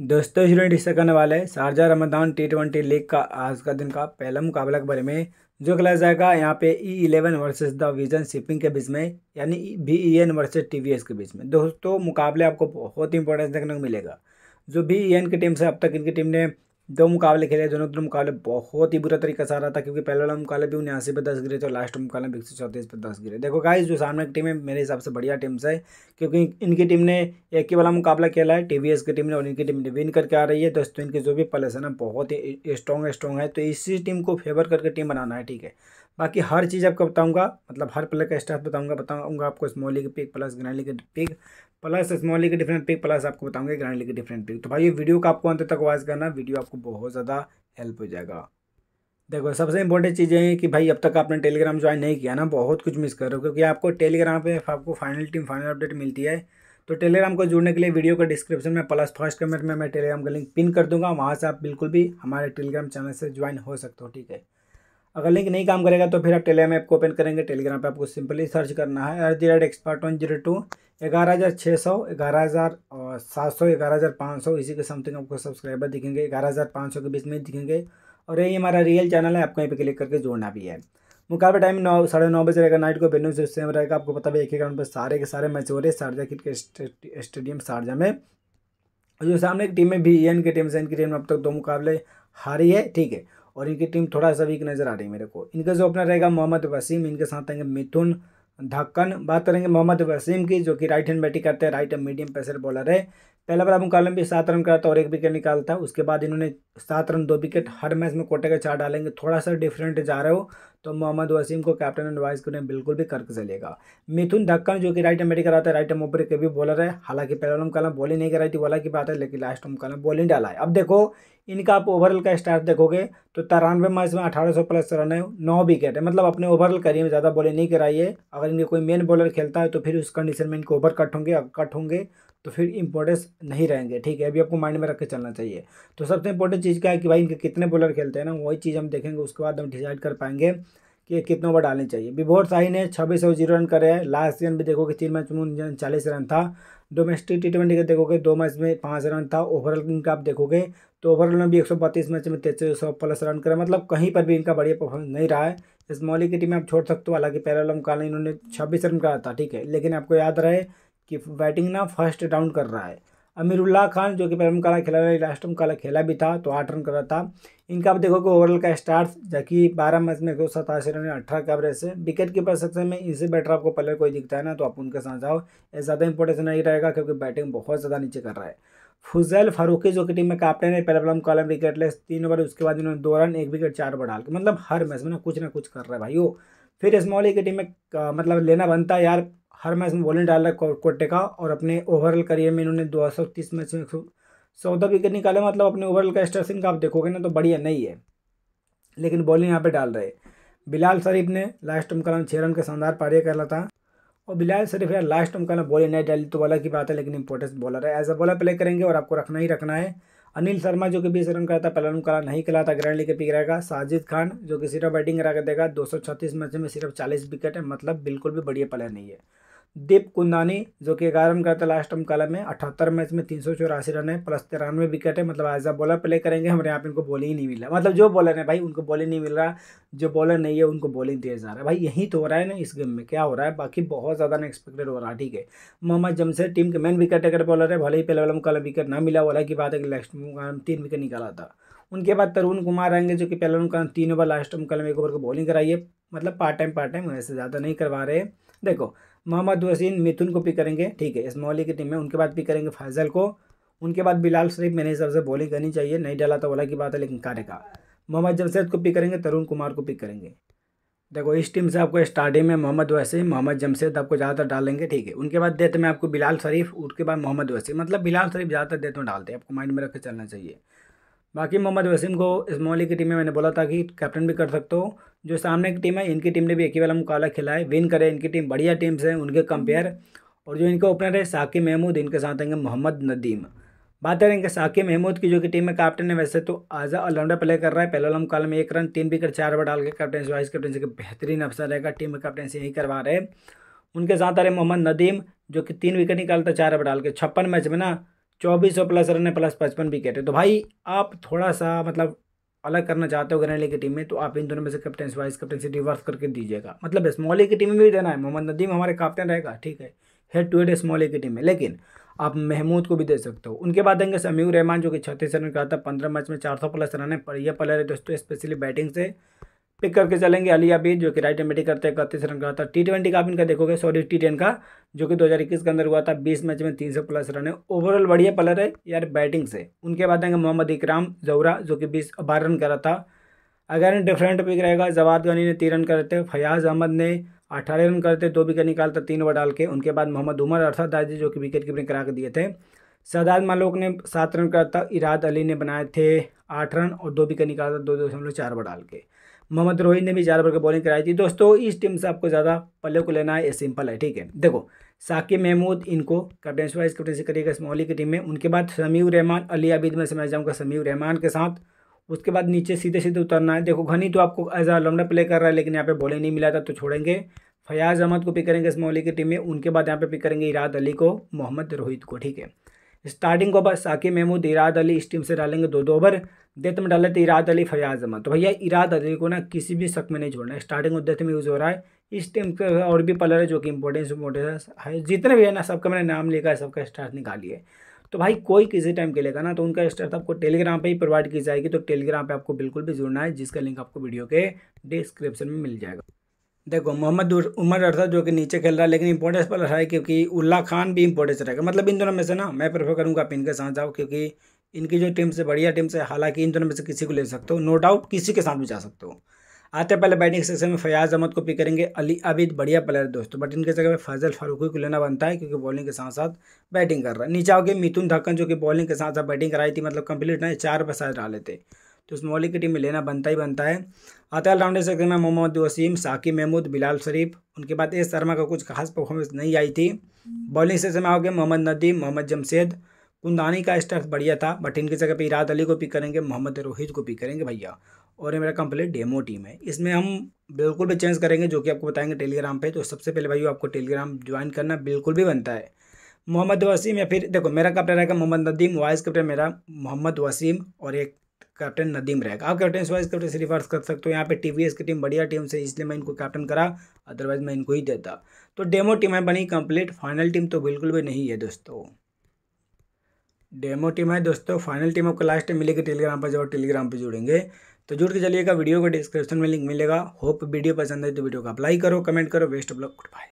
दोस्तों स्टूडेंट हिस्सा करने वाले हैं Sharjah Ramadan T twenty league का आज का दिन का पहला मुकाबला के बारे में जो खेला जाएगा यहाँ पे E eleven versus the vision shipping के बीच में यानी B E N versus T V S के बीच में दोस्तों मुकाबले आपको बहुत इंपॉर्टेंस देखने को मिलेगा जो बी ई एन की टीम से अब तक इनकी टीम ने दो मुकाबले खेले दोनों दोनों मुकाबले बहुत ही बुरा तरीका से आ रहा था क्योंकि पहले वाला मुकाबले भी उन्यासी पर दस गिरे थे और लास्ट मुकाबले में एक सौ चौंतीस पर दस गिरे देखो गाइस जो सामने की टीम है मेरे हिसाब से बढ़िया टीम्स है क्योंकि इनकी टीम ने एक ही वाला मुकाबला खेला है टी की टीम ने और इनकी टीम ने विन करके आ रही है दोस्तों इनकी जो भी प्लेस है ना बहुत ही स्ट्रॉन्ग स्ट्रॉन्ग है तो इसी टीम को फेवर करके टीम बनाना है ठीक है बाकी हर चीज़ आपको बताऊंगा मतलब हर प्लेयर का स्टाफ बताऊँगा बताऊंगा आपको स्मॉली की पिक प्लस ग्रैंडली की पिक प्लस स्मॉल के डिफरेंट पिक प्लस आपको बताऊंगे ग्रैंड लीग के डिफरेंट पिक तो भाई ये वीडियो का आपको अंत तक वॉच करना वीडियो आपको बहुत ज़्यादा हेल्प हो जाएगा देखो सबसे इंपॉर्टेंट चीज़ है कि भाई अब तक आपने टेलीग्राम ज्वाइन नहीं किया ना बहुत कुछ मिस कर रहे हो क्योंकि आपको टेलीग्राम पे आपको फाइनल टीम फाइनल अपडेट मिलती है तो टेलीग्राम को जुड़ने के लिए वीडियो का डिस्क्रिप्शन में प्लस फर्स्ट कमेंट में मैं टेलीग्राम का लिंक पिन कर दूंगा वहाँ से आप बिल्कुल भी हमारे टेलीग्राम चैनल से ज्वाइन हो सकते हो ठीक है अगर लिंक नहीं काम करेगा तो फिर आप टेलीग्राम ऐप को ओपन करेंगे टेलीग्राम पे आपको सिंपली सर्च करना है at the rate expert one zero two ग्यारह हज़ार छः सौ ग्यारह हज़ार और सात सौ ग्यारह हज़ार पाँच सौ इसी के समथिंग आपको सब्सक्राइबर दिखेंगे ग्यारह हज़ार पाँच सौ के बीच में दिखेंगे और यही हमारा रियल चैनल है आपको यहाँ पर क्लिक करके जोड़ना भी है मुकाबला टाइम नौ साढ़े नौ बजे रहेगा नाइट को बेनू से सेम रहेगा आपको पता भी एक ही ग्राउंड पर सारे के सारे मैच हो रहे हैं शारजा क्रिकेट स्टेडियम शारजा में और जो सामने की टीम है भी एन की टीम से इनकी टीम अब तक दो मुकाबले हारी है ठीक है और इनकी टीम थोड़ा सा वीक नज़र आ रही है मेरे को इनका जो ओपनर रहेगा मोहम्मद वसीम इनके साथ आएंगे मिथुन धक्कन बात करेंगे मोहम्मद वसीम की जो कि राइट हैंड बैटिंग करते हैं right hand medium pacer bowler है पहला बार मुकाबले में सात रन कराता और एक विकेट निकालता है उसके बाद इन्होंने सात रन दो विकेट हर मैच में कोटे का चार डालेंगे थोड़ा सा डिफरेंट जा रहे हो तो मोहम्मद वसीम को कैप्टन एंड वाइस करने बिल्कुल भी करके चलेगा मिथुन धक्कन जो कि राइट हैंड बैटिंग कराता है राइट हैंड के भी बॉलर है हालांकि पहला ओम कलम बॉलिंग नहीं कराई थी वाला की बात है लेकिन लास्ट ओम कलम बॉलिंग डाला है अब देखो इनका आप ओवरऑल का स्टार्ट देखोगे तो तिरानवे मैच में अठारह सौ प्लस रन है नौ विकेट है मतलब अपने ओवरऑल करियर में ज़्यादा बॉलिंग नहीं कराई है अगर इनके कोई मेन बॉलर खेलता है तो फिर उस कंडीशन में इनके ओवर कट होंगे कट होंगे तो फिर इंपॉर्टेंस नहीं रहेंगे ठीक है अभी आपको माइंड में रख के चलना चाहिए तो सबसे इम्पोर्टेंट चीज़ क्या है कि भाई इनके कितने बॉलर खेलते हैं ना वही चीज़ हम देखेंगे उसके बाद हम डिसाइड कर पाएंगे कि कितने ओवर डालने चाहिए बिफोर शाही ने छब्बीस ओवर जीरो रन करे हैं लास्ट सीजन भी देखोगे तीन मैच में चालीस रन था डोमेस्टिक टी ट्वेंटी का देखोगे दो मैच में पाँच रन था ओवरऑल इनका आप देखोगे तो ओवरऑल में भी एक सौ बत्तीस मैच में तेज सौ प्लस रन करे मतलब कहीं पर भी इनका बढ़िया परफॉर्मेंस नहीं रहा है इस मौली की टीम में आप छोड़ सकते हो हालांकि पैरालम काल इन्होंने छब्बीस रन करा था ठीक है लेकिन आपको याद रहे कि बैटिंग ना फर्स्ट राउंड कर रहा है अमीरुल्लाह खान जो कि पहले काला खेला रहा लास्ट में काला खेला भी था तो आठ रन कर रहा था इनका आप देखोगे ओवरऑल का स्टार्ट जबकि बारह मैच में एक सौ सतासी रन अठारह के एवरेज से विकेट कीपर सेक्शन में इनसे बेटर आपको पहले कोई दिखता है ना तो आप उनके साथ जाओ ये ज़्यादा इंपॉर्टेंस नहीं रहेगा क्योंकि बैटिंग बहुत ज़्यादा नीचे कर रहा है फुजैल फारूकी जो कि टीम में कैप्टन है पहले बल्लम कॉलम विकेट लेस तीन ओवर उसके बाद इन्होंने दो रन एक विकेट चार ओवर डाल के मतलब हर मैच में ना कुछ ना कुछ कर रहा है भाई वो फिर स्मॉली की टीम में मतलब लेना बनता है यार हर मैच में बॉलिंग डाला कोटे का और अपने ओवरऑल करियर में इन्होंने दो सौ तीस मैच में चौदह विकेट निकाले मतलब अपने ओवरऑल का स्ट्रेसिंग का आप देखोगे ना तो बढ़िया नहीं है लेकिन बॉलिंग यहाँ पे डाल रहे बिलाल शरीफ ने लास्ट ओम कलाम छः रन के शानदार पारिया कर रहा था और बिलाल शरीफ यार लास्ट ओम कलाम बॉलिंग नहीं डाली तो बॉलर की बात है लेकिन इंपॉर्टेंस बॉलर है एज अ बॉलर प्ले करेंगे और आपको रखना ही रखना है अनिल शर्मा जो कि बीस रन कराता पहला रन का नहीं था ग्रैंड लीग के पिक रहेगा साजिद खान जो कि सिर्फ बैटिंग करा कर देगा दो सौ छत्तीस मैच में सिर्फ चालीस विकेट है मतलब बिल्कुल भी बढ़िया प्लेयर नहीं है दीप कुंदानी जो कि ग्यारह रन करते लास्ट हम कलम में अठहत्तर मैच में तीन सौ चौरासी रन है प्लस तिरानवे विकेट है मतलब एज अ बॉलर प्ले करेंगे हमारे यहाँ पे उनको बॉलिंग ही नहीं मिला मतलब जो बॉलर है भाई उनको बॉलिंग नहीं मिल रहा जो बॉलर नहीं है उनको बॉलिंग दिया जा रहा है भाई यही तो हो रहा है ना इस गेम में क्या हो रहा है बाकी बहुत ज़्यादा अनएक्सपेक्टेड हो रहा है ठीक है मोहम्मद जमशेद टीम के मेन विकेट टेकर बॉलर है भले ही पहले वाला मुकाला विकेट ना मिला वाला की बात है कि लास्ट में तीन विकेट निकाला था उनके बाद तरुण कुमार रहेंगे जो कि पहले उनका तीन ओवर लास्ट मुकाल में एक ओवर को बॉलिंग कराइए मतलब पार्ट टाइम पार्ट टाइम वैसे ज़्यादा नहीं करवा रहे देखो मोहम्मद वसीन मिथुन को पिक करेंगे ठीक है इस मोहली की टीम में उनके बाद पिक करेंगे फैजल को उनके बाद बिलाल शरीफ मेरे हिसाब से बॉलिंग करनी चाहिए नहीं डाला तो वाला की बात है लेकिन काटे का मोहम्मद जमशेद को पिक करेंगे तरुण कुमार को पिक करेंगे देखो इस टीम से आपको स्टार्टिंग में मोहम्मद वसीम मोहम्मद जमशेद आपको ज़्यादातर डालेंगे ठीक है उनके बाद डेथ में आपको बिलाल शरीफ उसके बाद मोहम्मद वसीम मतलब बिलाल शरीफ ज़्यादातर डेथ में डालते हैं आपको माइंड में रख के चलना चाहिए बाकी मोहम्मद वसीम को इस इस्मोली की टीम में मैंने बोला था कि कैप्टन भी कर सकते हो जो सामने की टीम है इनकी टीम ने भी एक ही वाला मुकाबला खेला है विन करे इनकी टीम बढ़िया टीम्स हैं उनके कंपेयर और जो इनके ओपनर है साकिब महमूद इनके साथ आएंगे मोहम्मद नदीम बात करें इनके साकिब महमूद की जो कि टीम में कैप्टन है वैसे तो आजा ऑलराउंडर प्ले कर रहा है पहला वाला मुकाबला में एक रन तीन विकेट चार ओवर डाल के कैप्टन वाइस कैप्टनसी के बेहतरीन अफसर रहेगा टीम में कैप्टनसी यही करवा रहे उनके साथ आ रहे मोहम्मद नदीम जो कि तीन विकेट निकालता चार ओवर डाल के छप्पन मैच में ना चौबीस सौ प्लस रन है प्लस पचपन विकेट है तो भाई आप थोड़ा सा मतलब अलग करना चाहते हो गनैले की टीम में तो आप इन दोनों में से कैप्टन वाइस कैप्टनसी रिवर्स करके दीजिएगा मतलब स्मॉली की टीम में भी देना है मोहम्मद नदीम हमारे कैप्टन रहेगा ठीक है हेड टू हेड स्मॉली की टीम में लेकिन आप महमूद को भी दे सकते हो उनके बाद आएंगे समीर रहमान जो कि छत्तीस रन का था पंद्रह मैच में चार सौ प्लस रन है पर यह प्लेयर है दोस्तों स्पेशली बैटिंग से पिक करके चलेंगे अलिया बीज जो कि राइट बैटिंग करते हैं इकतीस रन का था टी ट्वेंटी का आप इनका देखोगे सॉरी टी टेन का जो कि दो हज़ार इक्कीस के अंदर हुआ था बीस मैच में तीन सौ प्लस रन है ओवरऑल बढ़िया प्लेयर है यार बैटिंग से उनके बाद आएंगे मोहम्मद इकराम जौरा जो कि बीस बारह रन करा था अगर डिफरेंट पिक रहेगा जवाद गनी ने तीन रन करते फयाज अहमद ने अठारह रन करते दो विकेट निकालता तीन ओवर डाल के उनके बाद मोहम्मद उमर अरसद दादी जो कि विकेट कीपिंग करा के दिए थे सदाद मालोक ने सात रन था इराद अली ने बनाए थे आठ रन और दो विकेट निकालता दो दशमलव चार ओवर डाल के मोहम्मद रोहित ने भी चार ओवर की बॉलिंग कराई थी दोस्तों इस टीम से आपको ज़्यादा पल्ले को लेना है ये सिंपल है ठीक है देखो साकिब महमूद इनको कैप्टन वाइस कैप्टनसी करेगा स्मॉली की टीम में उनके बाद समीर रहमान अली आबिद में समझ जाऊँगा समीर रहमान के साथ उसके बाद नीचे सीधे सीधे उतरना है देखो घनी तो आपको एज आ लमड़ा प्ले कर रहा है लेकिन यहाँ पे बॉलिंग नहीं मिला था तो छोड़ेंगे फयाज अहमद को पिक करेंगे स्मॉली की टीम में उनके बाद यहाँ पे पिक करेंगे इराद अली को मोहम्मद रोहित को ठीक है स्टार्टिंग ओवर साकिब महमूद इराद अली इस टीम से डालेंगे दो दो ओवर डेथ में डाले थे इराद अली फयाज अहमद तो भैया इराद अली को ना किसी भी शक में नहीं छोड़ना स्टार्टिंग और डेथ में यूज़ हो रहा है इस टीम के और भी प्लेयर है जो कि इंपॉर्टेंस इम्पोर्टेंस है जितने भी है ना सबका मैंने नाम लिखा है सबका स्टार्ट निकाली है तो भाई कोई किसी टाइम के लेगा ना तो उनका स्टार्ट आपको टेलीग्राम पर ही प्रोवाइड की जाएगी तो टेलीग्राम पर आपको बिल्कुल भी जुड़ना है जिसका लिंक आपको वीडियो के डिस्क्रिप्शन में मिल जाएगा देखो मोहम्मद उमर अरसद जो कि नीचे खेल रहा है लेकिन इंपॉर्टेंस पर रहा है क्योंकि उल्ला खान भी इंपॉर्टेंस रहेगा मतलब इन दोनों में से ना मैं प्रेफर करूँगा आप इनके साथ जाओ क्योंकि इनकी जो टीम से बढ़िया टीम से हालांकि इन दोनों में से किसी को ले सकते हो नो डाउट किसी के साथ भी जा सकते हो आते पहले बैटिंग सेक्शन में फयाज अहमद को पिक करेंगे अली आबिद बढ़िया प्लेयर दोस्तों बट इनके जगह पे फैजल फारूकी को लेना बनता है क्योंकि बॉलिंग के साथ साथ बैटिंग कर रहा है नीचे आओगे मिथुन धक्कन जो कि बॉलिंग के साथ साथ बैटिंग कराई थी मतलब कंप्लीट ना चार पर शायद डाले थे तो उस ओली की टीम में लेना बनता ही बनता है आते ऑलराउंडर सेक्शन में मोहम्मद वसीम साकिब महमूद बिलाल शरीफ उनके बाद एस शर्मा का कुछ खास परफॉर्मेंस नहीं आई थी बॉलिंग सेक्शन में आओगे मोहम्मद नदीम मोहम्मद जमशेद कुंदानी का स्टार्ट बढ़िया था बट इनकी जगह पर इराद अली को पिक करेंगे मोहम्मद रोहित को पिक करेंगे भैया और ये मेरा कंप्लीट डेमो टीम है इसमें हम बिल्कुल भी चेंज करेंगे जो कि आपको बताएंगे टेलीग्राम पे तो सबसे पहले भाई आपको टेलीग्राम ज्वाइन करना बिल्कुल भी बनता है मोहम्मद वसीम या फिर देखो मेरा कप्टन रहेगा मोहम्मद नदीम वाइस कप्टन मेरा मोहम्मद वसीम और एक कैप्टन नदीम रहेगा आप कैप्टन वाइस कैप्टन से रिवर्स कर सकते हो यहाँ पे टीवीएस की टीम बढ़िया टीम से इसलिए मैं इनको कैप्टन करा अदरवाइज मैं इनको ही देता तो डेमो टीम है बनी कंप्लीट फाइनल टीम तो बिल्कुल भी नहीं है दोस्तों डेमो टीम है दोस्तों फाइनल टीम आपको लास्ट टाइम मिलेगी टेलीग्राम पर जब टेलीग्राम पर जुड़ेंगे तो जुड़ के चलिएगा वीडियो को डिस्क्रिप्शन में लिंक मिलेगा होप वीडियो पसंद है तो वीडियो को अप्लाई करो कमेंट करो best of luck good bye